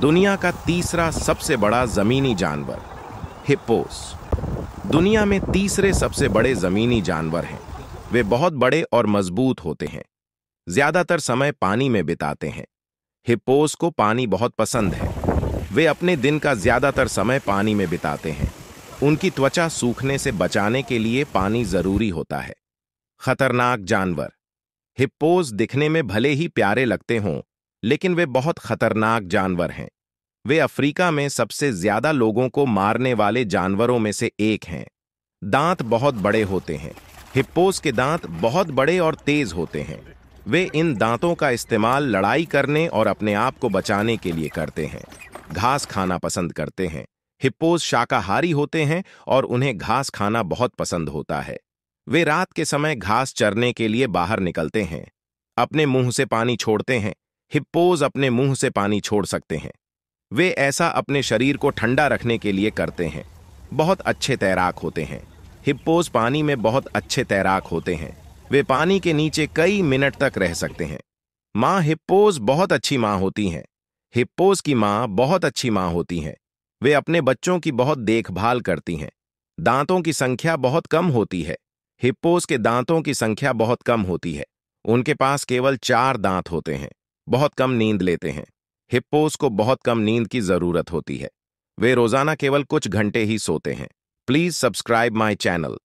दुनिया का तीसरा सबसे बड़ा ज़मीनी जानवर हिप्पोस दुनिया में तीसरे सबसे बड़े ज़मीनी जानवर हैं वे बहुत बड़े और मजबूत होते हैं ज़्यादातर समय पानी में बिताते हैं हिप्पोस को पानी बहुत पसंद है वे अपने दिन का ज़्यादातर समय पानी में बिताते हैं उनकी त्वचा सूखने से बचाने के लिए पानी ज़रूरी होता है खतरनाक जानवर हिप्पोस दिखने में भले ही प्यारे लगते हों लेकिन वे बहुत खतरनाक जानवर हैं वे अफ्रीका में सबसे ज्यादा लोगों को मारने वाले जानवरों में से एक हैं दांत बहुत बड़े होते हैं हिप्पोस के दांत बहुत बड़े और तेज होते हैं वे इन दांतों का इस्तेमाल लड़ाई करने और अपने आप को बचाने के लिए करते हैं घास खाना पसंद करते हैं हिप्पोज शाकाहारी होते हैं और उन्हें घास खाना बहुत पसंद होता है वे रात के समय घास चरने के लिए बाहर निकलते हैं अपने मुंह से पानी छोड़ते हैं हिप्पोज अपने मुंह से पानी छोड़ सकते हैं वे ऐसा अपने शरीर को ठंडा रखने के लिए करते हैं बहुत अच्छे तैराक होते हैं हिप्पोज पानी में बहुत अच्छे तैराक होते हैं वे पानी के नीचे कई मिनट तक रह सकते हैं माँ हिप्पोज बहुत अच्छी माँ होती हैं हिप्पोज की माँ बहुत अच्छी माँ होती हैं वे अपने बच्चों की बहुत देखभाल करती हैं दांतों की संख्या बहुत कम होती है हिप्पोज के दांतों की संख्या बहुत कम होती है उनके पास केवल चार दांत होते हैं बहुत कम नींद लेते हैं हिप्पोस को बहुत कम नींद की जरूरत होती है वे रोजाना केवल कुछ घंटे ही सोते हैं प्लीज सब्सक्राइब माई चैनल